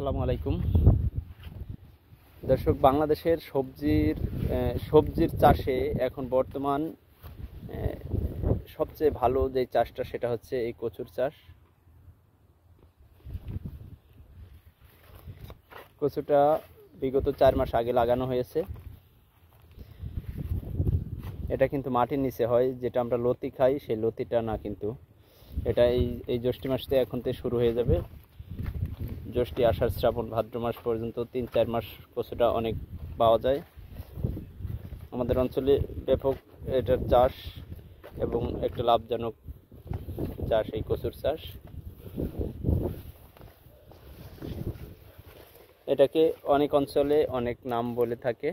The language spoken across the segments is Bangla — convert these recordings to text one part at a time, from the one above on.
আসসালামু আলাইকুম দর্শক বাংলাদেশের সবজির সবজির চাষে এখন বর্তমান সবচেয়ে ভালো যে চাষটা সেটা হচ্ছে এই কচুর চাষ কচুটা বিগত চার মাস আগে লাগানো হয়েছে এটা কিন্তু মাটির নিচে হয় যেটা আমরা লতি খাই সেই লতিটা না কিন্তু এটা এই এই জ্যৈষ্ঠ মাসতে এখন থেকে শুরু হয়ে যাবে জ্যৈষ্ঠী আষাঢ় শ্রাবণ ভাদ্র মাস পর্যন্ত তিন চার মাস কচুটা অনেক পাওয়া যায় আমাদের অঞ্চলে ব্যাপক এটার চাষ এবং একটা লাভজনক চাষ এই কচুর চাষ এটাকে অনেক অঞ্চলে অনেক নাম বলে থাকে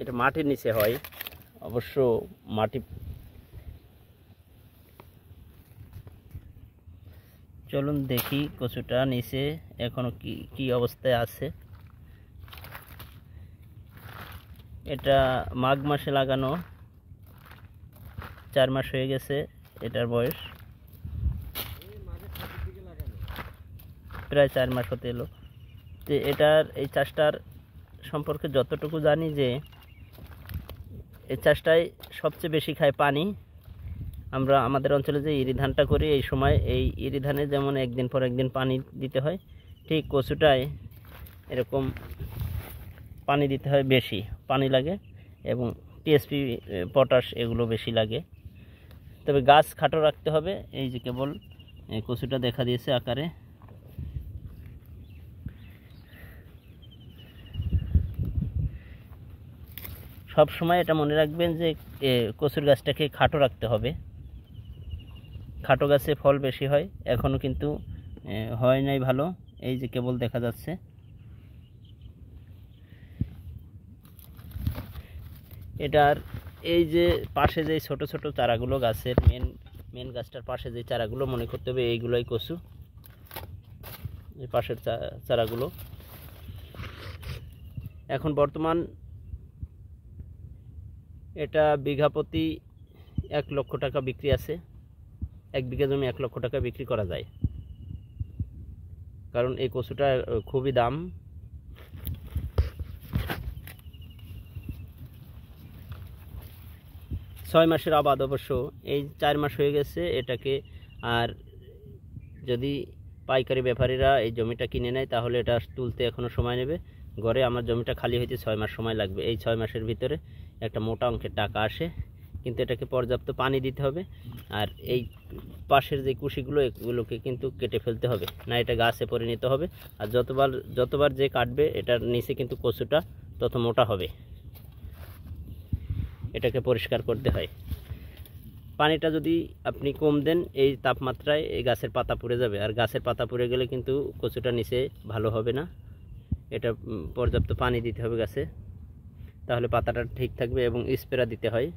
এটা মাটির নিচে হয় অবশ্য মাটি চলুন দেখি কচুটা নিচে এখনও কি কি অবস্থায় আছে এটা মাঘ মাসে লাগানো চার মাস হয়ে গেছে এটার বয়স প্রায় চার মাস হতে এলো তো এটার এই চাষটার সম্পর্কে যতটুকু জানি যে এই চাষটাই সবচেয়ে বেশি খায় পানি আমরা আমাদের অঞ্চলে যে ইরি ধানটা করি এই সময় এই ইরি ধানে যেমন একদিন পর একদিন পানি দিতে হয় ঠিক কচুটায় এরকম পানি দিতে হয় বেশি পানি লাগে এবং টিএসপি পটাশ এগুলো বেশি লাগে তবে গাছ খাটো রাখতে হবে এই যে কেবল কচুটা দেখা দিয়েছে আকারে সব সময় এটা মনে রাখবেন যে কচুর গাছটাকে খাটো রাখতে হবে খাটো গাছে ফল বেশি হয় এখনও কিন্তু হয় নাই ভালো এই যে কেবল দেখা যাচ্ছে এটার এই যে পাশে যে ছোট ছোট চারাগুলো গাছের মেন মেন গাছটার পাশে যে চারাগুলো মনে করতে হবে এইগুলোই কচু এই পাশের চারাগুলো এখন বর্তমান এটা বিঘাপতি এক লক্ষ টাকা বিক্রি আছে এক বিঘা জমি এক লক্ষ টাকা বিক্রি করা যায় কারণ এই কচুটা খুবই দাম ছয় মাসের আবাদ অবশ্য এই চার মাস হয়ে গেছে এটাকে আর যদি পাইকারি ব্যাপারীরা এই জমিটা কিনে নেয় তাহলে এটা তুলতে এখনও সময় নেবে গড়ে আমার জমিটা খালি হইতে ছয় মাস সময় লাগবে এই ছয় মাসের ভিতরে একটা মোটা অঙ্কের টাকা আসে কিন্তু এটাকে পর্যাপ্ত পানি দিতে হবে আর এই পাশের যে কুশিগুলো এগুলোকে কিন্তু কেটে ফেলতে হবে না এটা গাছে পরিণত হবে আর যতবার যতবার যে কাটবে এটার নিচে কিন্তু কচুটা তত মোটা হবে এটাকে পরিষ্কার করতে হয় পানিটা যদি আপনি কম দেন এই তাপমাত্রায় এই গাছের পাতা পুড়ে যাবে আর গাছের পাতা পুড়ে গেলে কিন্তু কচুটা নিচে ভালো হবে না এটা পর্যাপ্ত পানি দিতে হবে গাছে তাহলে পাতাটা ঠিক থাকবে এবং স্প্রে দিতে হয়